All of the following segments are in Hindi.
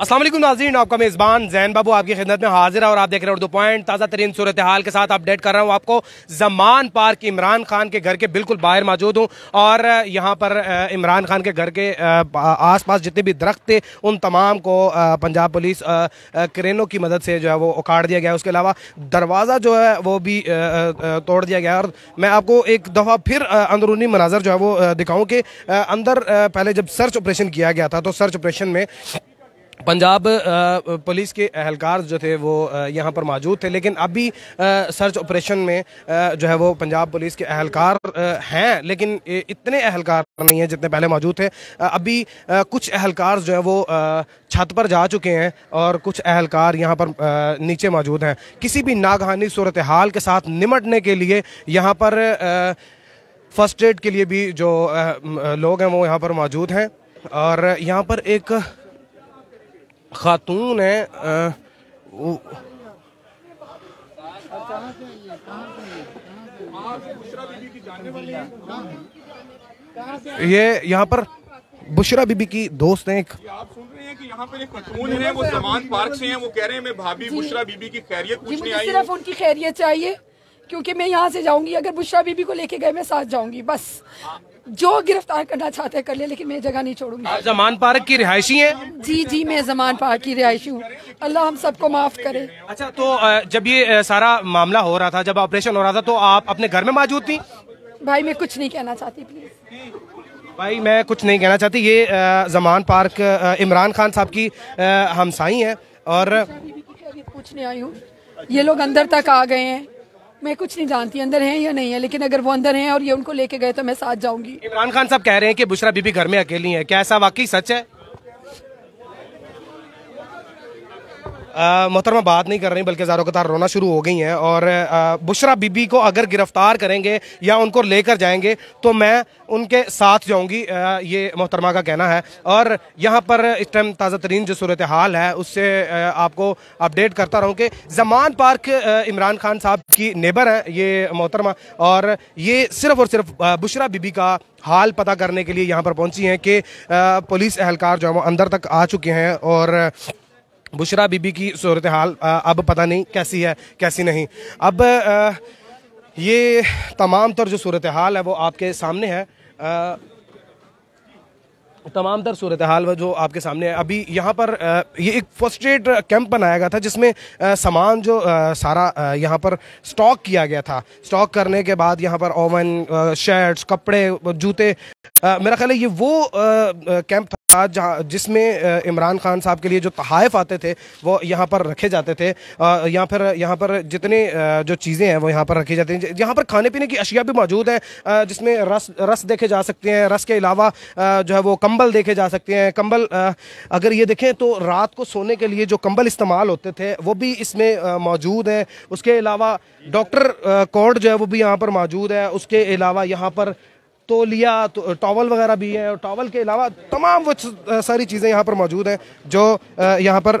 असल नाजीन आपका मेज़बान जैन बाबू आपकी खिदमत में हाजिर है और आप देख रहे हैं उर्दू पॉइंट ताज़ा तरीन सूरत हाल के साथ अपडेट कर रहा हूँ आपको जमान पार्क इमरान खान के घर के बिल्कुल बाहर मौजूद हूँ और यहाँ पर इमरान खान के घर के आस पास जितने भी दरख्त थे उन तमाम को पंजाब पुलिस क्रेनों की मदद से जो है वो उखाड़ दिया गया उसके अलावा दरवाज़ा जो है वो भी तोड़ दिया गया और मैं आपको एक दफ़ा फिर अंदरूनी मनाजर जो है वो दिखाऊँ कि अंदर पहले जब सर्च ऑपरेशन किया गया था तो सर्च ऑपरेशन में पंजाब पुलिस के एहलकार जो थे वो यहाँ पर मौजूद थे लेकिन अभी सर्च ऑपरेशन में जो है वो पंजाब पुलिस के एहलकार हैं लेकिन इतने एहलकार नहीं हैं जितने पहले मौजूद थे अभी कुछ एहलकार जो है वो छत पर जा चुके हैं और कुछ एहलकार यहाँ पर नीचे मौजूद हैं किसी भी नागहानी सूरत हाल के साथ निमटने के लिए यहाँ पर फर्स्ट एड के लिए भी जो लोग हैं वो यहाँ पर मौजूद हैं और यहाँ पर एक खातून है ये यहाँ पर बुशरा बीबी की दोस्त हैं एक आप सुन रहे हैं कि यहाँ पर एक खतून है वो समान पार्क से हैं वो कह रहे हैं मैं भाभी बुशरा बीबी की खैरियत पूछने आई हूँ सिर्फ उनकी खैरियत चाहिए क्योंकि मैं यहाँ से जाऊँगी अगर बुशरा बीबी को लेके गए मैं साथ जाऊंगी बस जो गिरफ्तार करना चाहते हैं कर ले लेकिन मैं जगह नहीं छोड़ूंगी जमान पार्क की रिहायशी है जी जी मैं जमान पार्क की रिहायशी हूँ अल्लाह हम सबको माफ करे अच्छा तो जब ये सारा मामला हो रहा था जब ऑपरेशन हो रहा था तो आप अपने घर में मौजूद थी भाई मैं कुछ नहीं कहना चाहती प्लीज भाई मैं कुछ नहीं कहना चाहती ये जमान पार्क इमरान खान साहब की हमसाई है और पूछने आई हूँ ये लोग अंदर तक आ गए हैं मैं कुछ नहीं जानती अंदर हैं या नहीं है लेकिन अगर वो अंदर हैं और ये उनको लेके गए तो मैं साथ जाऊंगी इमरान खान साहब कह रहे हैं कि बुशरा बीबी घर में अकेली है क्या ऐसा वाकई सच है मोहतरमा बात नहीं कर रही बल्कि ज़ारो कतार रोना शुरू हो गई हैं और बुशरा बीबी को अगर गिरफ्तार करेंगे या उनको लेकर जाएंगे तो मैं उनके साथ जाऊंगी ये मोहतरमा का कहना है और यहाँ पर इस टाइम ताज़ा तरीन जो सूरत हाल है उससे आपको अपडेट करता रहूँ कि जमान पार्क इमरान खान साहब की नेबर हैं ये मोहतरमा और ये सिर्फ और सिर्फ बुशरा बीबी का हाल पता करने के लिए यहाँ पर पहुँची हैं कि पुलिस एहलकार जो है वो अंदर तक आ चुके हैं और बुशरा बीबी की सूरत हाल अब पता नहीं कैसी है कैसी नहीं अब ये तमाम तर जो सूरत हाल है वो आपके सामने है तमाम तर सूरत हाल जो आपके सामने है अभी यहाँ पर ये एक फर्स्ट एड कैंप बनाया गया था जिसमें सामान जो सारा यहाँ पर स्टॉक किया गया था स्टॉक करने के बाद यहाँ पर ओवन शर्ट्स कपड़े जूते आ, मेरा ख्याल है ये वो कैंप था जहाँ जिसमें इमरान खान साहब के लिए जो तहाइफ आते थे वो यहाँ पर रखे जाते थे यहाँ फिर यहाँ पर जितने जो चीज़ें हैं वो यहाँ पर रखी जाती हैं यहाँ पर खाने पीने की अशिया भी मौजूद हैं जिसमें रस रस देखे जा सकते हैं रस के अलावा जो है वो कंबल देखे जा सकते हैं कंबल अगर ये देखें तो रात को सोने के लिए जो कंबल इस्तेमाल होते थे वो भी इसमें मौजूद हैं उसके अलावा डॉक्टर कोड जो है वो भी यहाँ पर मौजूद है उसके अलावा यहाँ पर तोलिया तो, टॉवल वगैरह भी है और टॉवल के अलावा तमाम वो सारी चीज़ें यहाँ पर मौजूद हैं जो यहाँ पर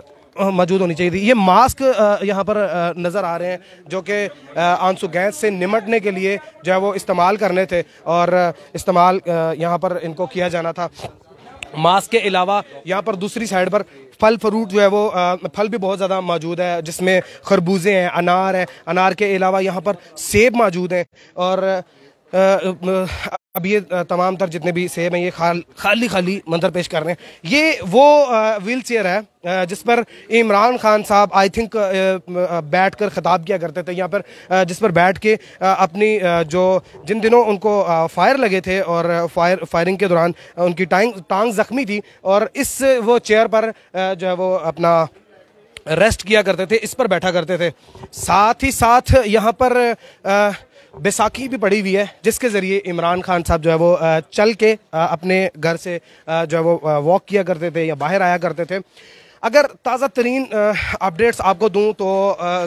मौजूद होनी चाहिए थी ये मास्क यहाँ पर नज़र आ रहे हैं जो कि आंसू गैस से निमटने के लिए जो है वो इस्तेमाल करने थे और इस्तेमाल यहाँ पर इनको किया जाना था मास्क के अलावा यहाँ पर दूसरी साइड पर फल फ्रूट जो है वो फल भी बहुत ज़्यादा मौजूद है जिसमें खरबूजे हैं अनार हैं अनार के अलावा यहाँ पर सेब मौजूद हैं और अब ये तमाम तर जितने भी सेब हैं ये खाल खाली खाली मंजर पेश कर रहे हैं ये वो व्हील चेयर है जिस पर इमरान खान साहब आई थिंक बैठ कर ख़ताब किया करते थे यहाँ पर जिस पर बैठ के अपनी जो जिन दिनों उनको फायर लगे थे और फायर फायरिंग के दौरान उनकी टांग टांग ज़ख्मी थी और इस वो चेयर पर जो है वो अपना रेस्ट किया करते थे इस पर बैठा करते थे साथ ही साथ यहाँ पर आ, बैसाखी भी पड़ी हुई है जिसके ज़रिए इमरान खान साहब जो है वो चल के अपने घर से जो है वो वॉक किया करते थे या बाहर आया करते थे अगर ताज़ा तरीन अपडेट्स आपको दूं तो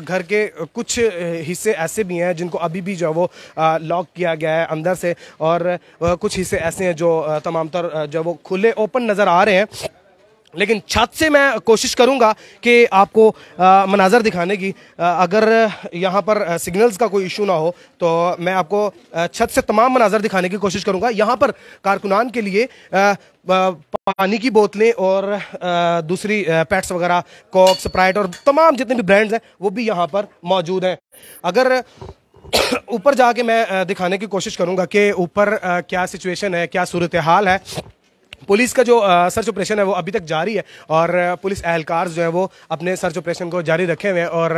घर के कुछ हिस्से ऐसे भी हैं जिनको अभी भी जो है वो लॉक किया गया है अंदर से और कुछ हिस्से ऐसे हैं जो तमाम तर जो वो खुले ओपन नज़र आ रहे हैं लेकिन छत से मैं कोशिश करूंगा कि आपको मनाजर दिखाने की आ, अगर यहाँ पर सिग्नल्स का कोई इशू ना हो तो मैं आपको छत से तमाम मनाजर दिखाने की कोशिश करूंगा यहाँ पर कारकुनान के लिए आ, पानी की बोतलें और दूसरी पैट्स वगैरह कॉक स्प्राइट और तमाम जितने भी ब्रांड्स हैं वो भी यहाँ पर मौजूद हैं अगर ऊपर जाके मैं दिखाने की कोशिश करूंगा कि ऊपर क्या सिचुएशन है क्या सूरत हाल है पुलिस का जो सर्च ऑपरेशन है वो अभी तक जारी है और पुलिस एहलकार जो है वो अपने सर्च ऑपरेशन को जारी रखे हुए हैं और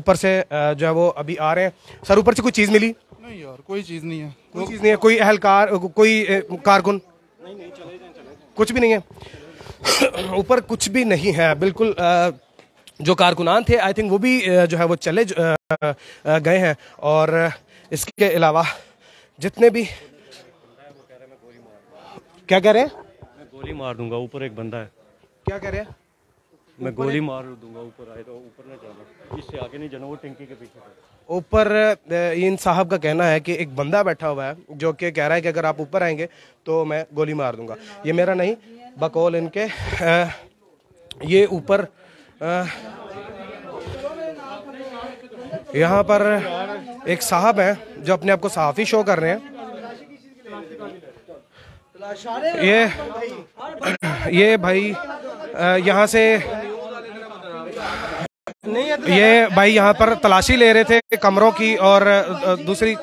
ऊपर से जो है वो अभी आ रहे हैं सर ऊपर से कोई चीज़ मिली नहीं यार कोई चीज़ नहीं है कोई चीज़ नहीं है कोई एहलकार कोई कारकुन नहीं नहीं चले जाएं चले जाएं कुछ भी नहीं है ऊपर कुछ भी नहीं है बिल्कुल जो कारकुनान थे आई थिंक वो भी जो है वो चले गए हैं और इसके अलावा जितने भी क्या कह रहे मैं गोली मार दूंगा ऊपर एक बंदा है क्या कह रहे मैं गोली मार दूंगा ऊपर आए तो ऊपर ना जाना इससे आगे नहीं जाना वो टंकी के पीछे ऊपर इन साहब का कहना है कि एक बंदा बैठा हुआ है जो कि कह रहा है कि अगर आप ऊपर आएंगे तो मैं गोली मार दूंगा ये मेरा नहीं बकौल इनके ये ऊपर यहाँ पर एक साहब हैं जो अपने आप को सहाफ़ी शो कर रहे हैं ये ये भाई यहाँ से ये भाई यहाँ पर तलाशी ले रहे थे कमरों की और दूसरी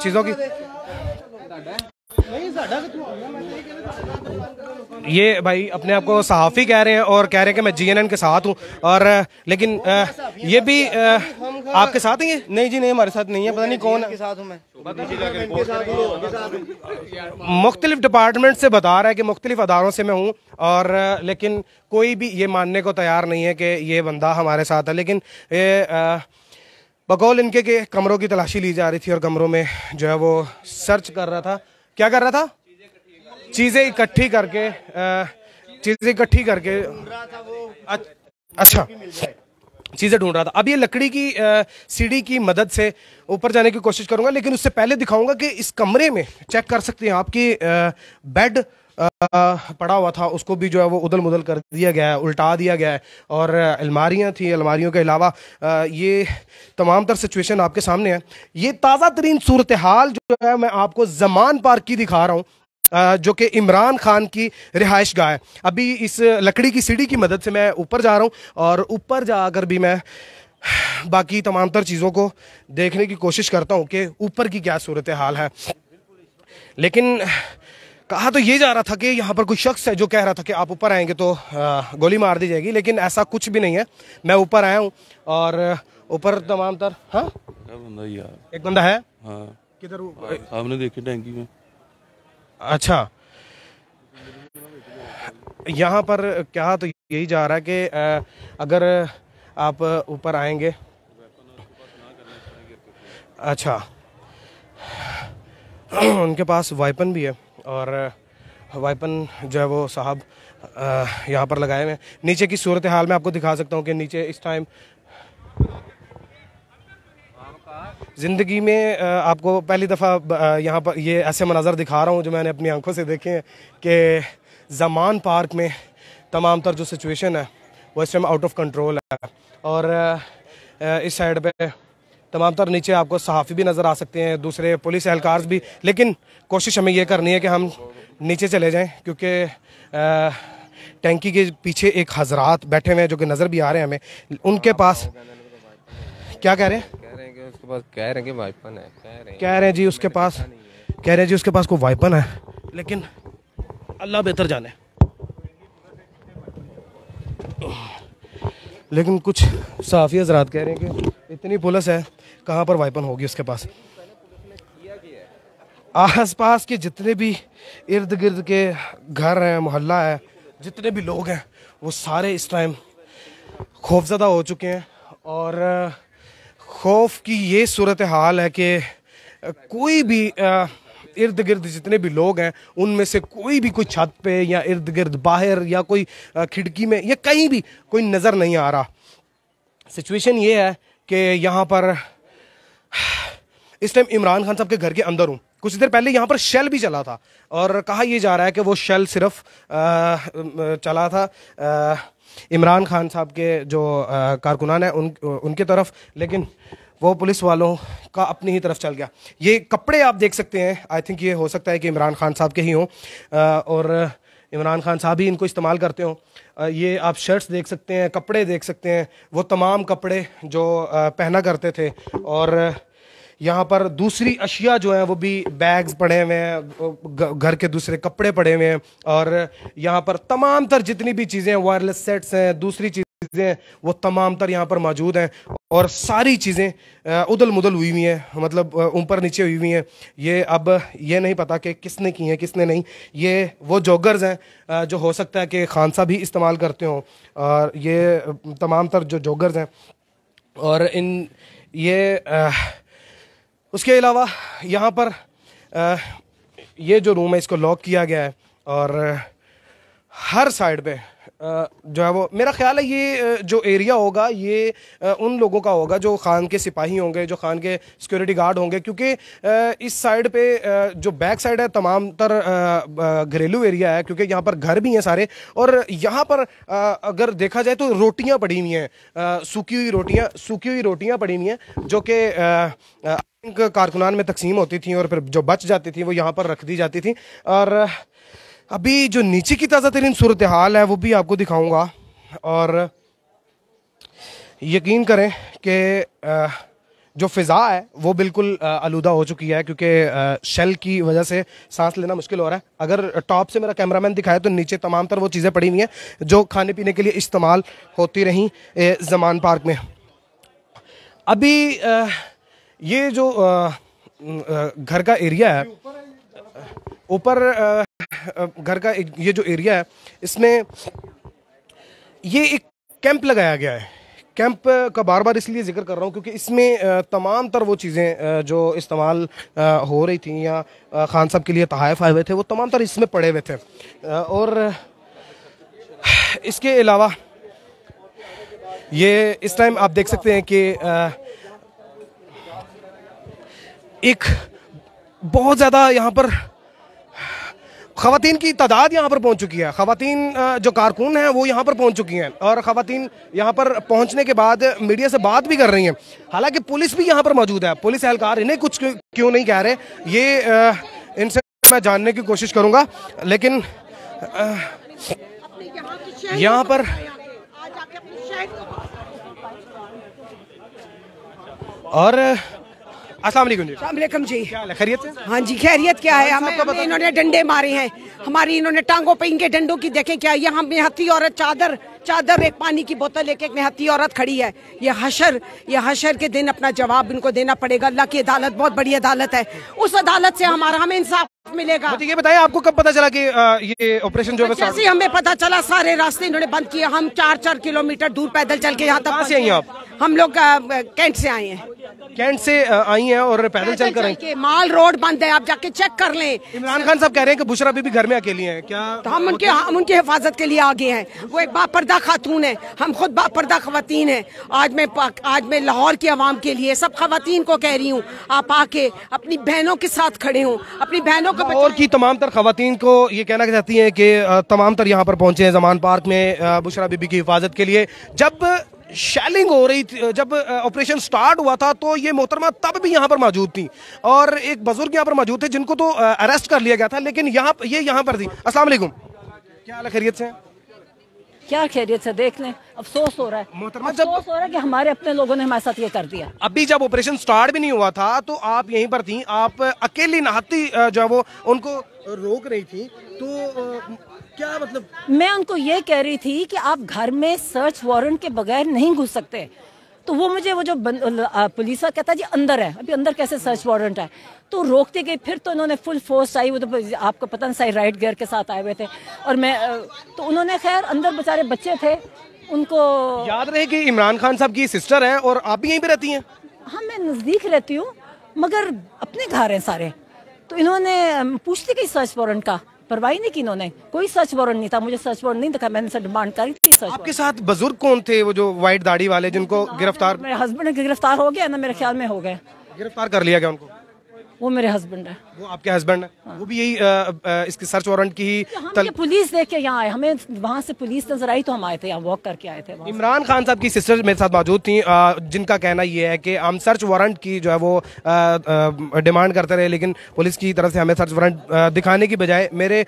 चीज़ों की ये भाई अपने आप को सहाफ़ी कह रहे हैं और कह रहे हैं कि मैं जीएनएन के साथ हूँ और लेकिन आ, ये भी आ, आपके साथ हैं ये नहीं जी नहीं हमारे साथ नहीं है पता नहीं कौन है साथ मैं मुख्तलिफ डिपार्टमेंट से बता रहा है कि मुख्तलिफ अदारों से मैं हूँ और लेकिन कोई भी ये मानने को तैयार नहीं है कि ये बंदा हमारे साथ है लेकिन ये बकौल इनके के कमरों की तलाशी ली जा रही थी और कमरों में जो है वो सर्च कर रहा था क्या कर रहा था चीज़ें इकट्ठी करके चीज़ें इकट्ठी करके अच्छा चीज़ें ढूंढ रहा था अब ये लकड़ी की सीढ़ी की मदद से ऊपर जाने की कोशिश करूंगा लेकिन उससे पहले दिखाऊंगा कि इस कमरे में चेक कर सकते हैं आपकी बेड पड़ा हुआ था उसको भी जो है वो उदल मुदल कर दिया गया है उल्टा दिया गया है और अलमारियाँ थी अलमारियों के अलावा ये तमाम तर सिचुएशन आपके सामने है ये ताज़ा तरीन सूरत हाल जो है मैं आपको जमान पार्क की दिखा रहा हूँ जो कि इमरान खान की रिहाइश गाह है अभी इस लकड़ी की सीढ़ी की मदद से मैं ऊपर जा रहा हूँ और ऊपर जाकर भी मैं बाकी तमाम तर चीज़ों को देखने की कोशिश करता हूँ कि ऊपर की क्या सूरत हाल है लेकिन कहा तो ये जा रहा था कि यहाँ पर कोई शख्स है जो कह रहा था कि आप ऊपर आएंगे तो गोली मार दी जाएगी लेकिन ऐसा कुछ भी नहीं है मैं ऊपर आया हूँ और ऊपर तमाम तर हाँ एक बंदा है हाँ किधर सामने देखिए टैंकी में अच्छा यहाँ पर क्या तो यही जा रहा है कि अगर आप ऊपर आएंगे अच्छा उनके पास वाइपन भी है और वाइपन जो है वो साहब यहाँ पर लगाए हुए हैं नीचे की सूरत हाल में आपको दिखा सकता हूँ कि नीचे इस टाइम ज़िंदगी में आपको पहली दफ़ा यहाँ पर ये ऐसे मनाजर दिखा रहा हूँ जो मैंने अपनी आंखों से देखे हैं कि जमान पार्क में तमाम तर जो सिचुएशन है वो इस टाइम आउट ऑफ कंट्रोल है और इस साइड पे तमाम तर नीचे आपको सहाफ़ी भी नज़र आ सकते हैं दूसरे पुलिस एहलकार भी लेकिन कोशिश हमें ये करनी है कि हम नीचे चले जाएँ क्योंकि टैंकी के पीछे एक हजरात बैठे हुए हैं जो कि नज़र भी आ रहे हैं हमें उनके पास क्या कह रहे हैं उसके पास कह रहे हैं कि वाइपन है कह रहे हैं कह रहे हैं जी उसके पास कह रहे हैं जी उसके पास कोई वाइपन है लेकिन अल्लाह बेहतर जाने लेकिन कुछ साफी हजरात कह रहे हैं कि इतनी पुलिस है कहाँ पर वाइपन होगी उसके पास आस पास के जितने भी इर्द गिर्द के घर हैं मोहल्ला है जितने भी लोग हैं वो सारे इस टाइम खौफजदा हो चुके हैं और खौफ की ये सूरत हाल है कि कोई भी इर्द गिर्द जितने भी लोग हैं उनमें से कोई भी कोई छत पे या इर्द गिर्द बाहर या कोई खिड़की में या कहीं भी कोई नज़र नहीं आ रहा सिचुएशन ये है कि यहाँ पर इस टाइम इमरान खान साहब के घर के अंदर हूँ कुछ देर पहले यहाँ पर शेल भी चला था और कहा यह जा रहा है कि वो शेल सिर्फ आ, चला था आ, इमरान खान साहब के जो कारकुनान हैं उन उनके तरफ लेकिन वो पुलिस वालों का अपनी ही तरफ चल गया ये कपड़े आप देख सकते हैं आई थिंक ये हो सकता है कि इमरान खान साहब के ही हों और इमरान खान साहब ही इनको इस्तेमाल करते हों ये आप शर्ट्स देख सकते हैं कपड़े देख सकते हैं वो तमाम कपड़े जो पहना करते थे और यहाँ पर दूसरी अशिया जो है वो भी बैग्स पड़े हुए हैं घर के दूसरे कपड़े पड़े हुए हैं और यहाँ पर तमाम तर जितनी भी चीज़ें वायरलेस सेट्स हैं दूसरी चीज़ें वो तमाम तर यहाँ पर मौजूद हैं और सारी चीज़ें उदल मुदल हुई हुई हैं मतलब ऊपर नीचे हुई हुई हैं ये अब ये नहीं पता कि किसने की हैं किसने नहीं ये वो जॉगर्स हैं जो हो सकता है कि खान साहब इस्तेमाल करते हों और ये तमाम तर जो जॉगर्स हैं और इन ये आ, उसके अलावा यहाँ पर ये जो रूम है इसको लॉक किया गया है और हर साइड पे जो है वो मेरा ख्याल है ये जो एरिया होगा ये उन लोगों का होगा जो खान के सिपाही होंगे जो खान के सिक्योरिटी गार्ड होंगे क्योंकि इस साइड पे जो बैक साइड है तमाम तर घरेलू एरिया है क्योंकि यहाँ पर घर भी हैं सारे और यहाँ पर अगर देखा जाए तो रोटियाँ पड़ी हुई हैं सूखी हुई रोटियाँ सूखी हुई रोटियाँ पड़ी हुई हैं जो कि कारकुनान में तकसीम होती थी और फिर जो बच जाती थी वो यहाँ पर रख दी जाती थी और अभी जो नीचे की ताज़ा तरीन सूरत हाल है वो भी आपको दिखाऊँगा और यकीन करें कि जो फ़िज़ा है वो बिल्कुल आलूदा हो चुकी है क्योंकि शेल की वजह से सांस लेना मुश्किल हो रहा है अगर टॉप से मेरा कैमरामैन दिखाया तो नीचे तमाम तर वो चीज़ें पड़ी हुई हैं जो खाने पीने के लिए इस्तेमाल होती रहीं जमान पार्क में अभी आ, ये जो घर का एरिया है ऊपर घर का ये जो एरिया है इसमें ये एक कैंप लगाया गया है कैंप का बार बार इसलिए जिक्र कर रहा हूँ क्योंकि इसमें तमाम तर वो चीज़ें जो इस्तेमाल हो रही थी या खान साहब के लिए तहफ़ आए हुए थे वो तमाम तर इसमें पड़े हुए थे और इसके अलावा ये इस टाइम आप देख सकते हैं कि एक बहुत ज़्यादा यहाँ पर ख़वान की तादाद यहाँ पर पहुँच चुकी है ख़वान जो कारकुन हैं वो यहाँ पर पहुँच चुकी हैं और ख़वान यहाँ पर पहुँचने के बाद मीडिया से बात भी कर रही हैं हालांकि पुलिस भी यहाँ पर मौजूद है पुलिस एहलकार इन्हें कुछ क्यों नहीं कह रहे ये इनसे मैं जानने की कोशिश करूँगा लेकिन यहाँ पर और वालेकुम जी खैरियत हाँ जी खैरियत क्या है हम इन्होंने डंडे मारे हैं हमारी इन्होंने टांगों पे इनके डंडों की देखे क्या ये हम मेहती औरत चादर चादर एक पानी की बोतल लेके एक मेहती औरत खड़ी है ये हशर ये हशर के दिन अपना जवाब इनको देना पड़ेगा अल्लाह की अदालत बहुत बड़ी अदालत है उस अदालत से हमारा हमें इंसाफ मिलेगा मुझे ये बताइए आपको कब पता चला कि आ, ये ऑपरेशन जो है हमें पता चला सारे रास्ते इन्होंने बंद किए हम चार चार किलोमीटर दूर पैदल चल के यहाँ तक से आई आप हम लोग कैंट से आए हैं कैंट से आई हैं और पैदल चल कर माल रोड बंद है आप जाके चेक कर लें इमरान खान साहब कह रहे हैं कि बुशरा बीबी घर में अकेली हैं क्या तो हम उनके हम उनकी हिफाजत के लिए आगे हैं वो एक बापरदा खातून है हम खुद बापरदा खातन है आज मैं आज मैं लाहौर की आवाम के लिए सब खातन को कह रही हूँ आप आके अपनी बहनों के साथ खड़े हूँ अपनी बहनों हाँ, और की तमाम तर खातन को ये कहना चाहती हैं कि तमाम तर यहाँ पर पहुंचे हैं जमान पार्क में बुशरा बीबी की हिफाजत के लिए जब शैलिंग हो रही थी जब ऑपरेशन स्टार्ट हुआ था तो ये मोहतरमा तब भी यहाँ पर मौजूद थी और एक बुजुर्ग यहाँ पर मौजूद थे जिनको तो अरेस्ट कर लिया गया था लेकिन यहाँ ये यहाँ पर थी असला क्या खैरियत से क्या खैरियत से देख लें अफसोस हो रहा है मोहतरमा जब अफसोस हो रहा है कि हमारे अपने लोगों ने हमारे साथ ये कर दिया अभी जब ऑपरेशन स्टार्ट भी नहीं हुआ था तो आप यहीं पर थी आप अकेली नहाती जो है वो उनको रोक रही थी तो क्या मतलब मैं उनको ये कह रही थी कि आप घर में सर्च वारंट के बगैर नहीं घुस सकते तो वो मुझे वो जो पुलिस का कहता है जी अंदर है अभी अंदर कैसे सर्च वारंट है तो रोकते गए फिर तो उन्होंने फुल फोर्स आई वो तो आपको पता नहीं सही राइट गेयर के साथ आए हुए थे और मैं तो उन्होंने खैर अंदर बेचारे बच्चे थे उनको याद रहे कि इमरान खान साहब की सिस्टर हैं और आप भी यहीं पर रहती हैं हाँ मैं नज़दीक रहती हूँ मगर अपने घर हैं सारे तो इन्होंने पूछते कि सर्च वारंट का परवाही नहीं की इन्होंने कोई सच वारंट नहीं था मुझे सच वारंट नहीं दिखा मैंने डिमांड करी थी सच आपके साथ बुजुर्ग कौन थे वो जो व्हाइट दाढ़ी वाले जिनको गिरफ्तार मेरे हस्बैंड गिरफ्तार हो गया ना मेरे ख्याल में हो गए गिरफ्तार कर लिया गया उनको वो मेरे हस्बैंड है वो आपके हस्बैंड हाँ। वो भी यही आ, आ, इसकी सर्च वारंट की ही तो तल... पुलिस देख के यहाँ आए हमें वहाँ से पुलिस नजर आई तो हम आए थे यहाँ वॉक करके आए थे इमरान खान साहब की सिस्टर मेरे साथ मौजूद थी जिनका कहना ये है कि हम सर्च वारंट की जो है वो डिमांड करते रहे लेकिन पुलिस की तरफ से हमें सर्च वारंट दिखाने की बजाय मेरे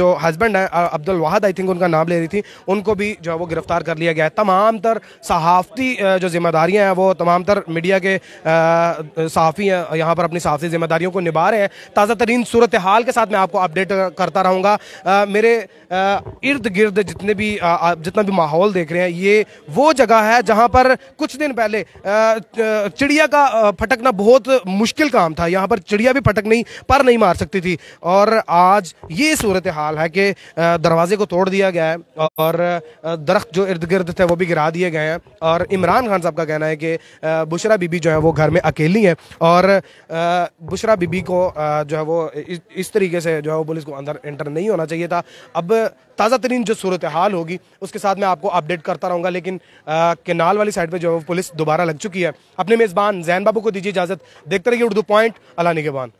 जो हस्बैंड है अब्दुल वाहद आई थिंक उनका नाम ले रही थी उनको भी जो है वो गिरफ्तार कर लिया गया है तमाम तर सहाफ़ती जो जिम्मेदारियाँ हैं वो तमाम तर मीडिया के सहाफ़ी यहाँ पर अपनी सहाफ़ी जिम्मेदारियों को निभा रहे हैं ताज़ा तरीन सूरत हाल के साथ मैं आपको अपडेट करता रहूँगा मेरे इर्द गिर्द जितने भी जितना भी माहौल देख रहे हैं ये वो जगह है जहाँ पर कुछ दिन पहले चिड़िया का फटकना बहुत मुश्किल काम था यहाँ पर चिड़िया भी फटक नहीं पर नहीं मार सकती थी और आज ये सूरत हाल है कि दरवाजे को तोड़ दिया गया है और दरख्त जो इर्द गिर्द थे वो भी गिरा दिए गए हैं और इमरान खान साहब का कहना है कि बुशरा बीबी जो है वो घर में अकेली है और बुशरा बीबी को जो है वो इस, इस तरीके से जो है वो पुलिस को अंदर एंटर नहीं होना चाहिए था अब ताज़ा तरीन जो सूरत हाल होगी उसके साथ मैं आपको अपडेट करता रहूँगा लेकिन केनाल वाली साइड पर जो है पुलिस दोबारा लग चुकी है अपने मेज़बान जैन बाबू को दीजिए इजाज़त देखते रहिए उर्दू पॉइंट अला निगेबान